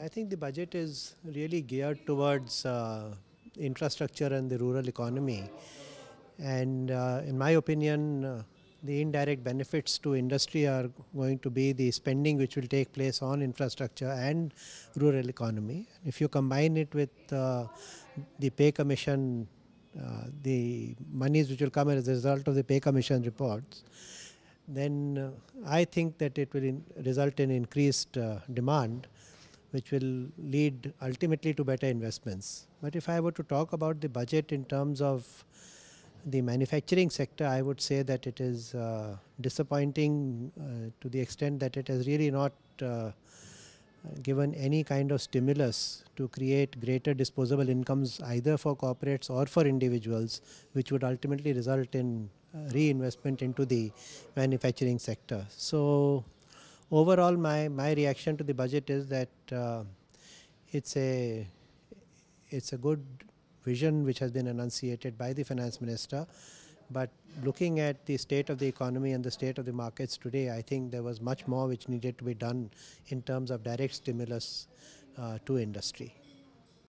I think the budget is really geared towards uh, infrastructure and the rural economy. And uh, in my opinion, uh, the indirect benefits to industry are going to be the spending which will take place on infrastructure and rural economy. If you combine it with uh, the pay commission, uh, the monies which will come as a result of the pay commission reports, then uh, I think that it will result in increased demand which will lead ultimately to better investments. But if I were to talk about the budget in terms of the manufacturing sector, I would say that it is uh, disappointing uh, to the extent that it has really not uh, given any kind of stimulus to create greater disposable incomes either for corporates or for individuals, which would ultimately result in uh, reinvestment into the manufacturing sector. So overall my, my reaction to the budget is that uh, it's a it's a good vision which has been enunciated by the finance minister but looking at the state of the economy and the state of the markets today i think there was much more which needed to be done in terms of direct stimulus uh, to industry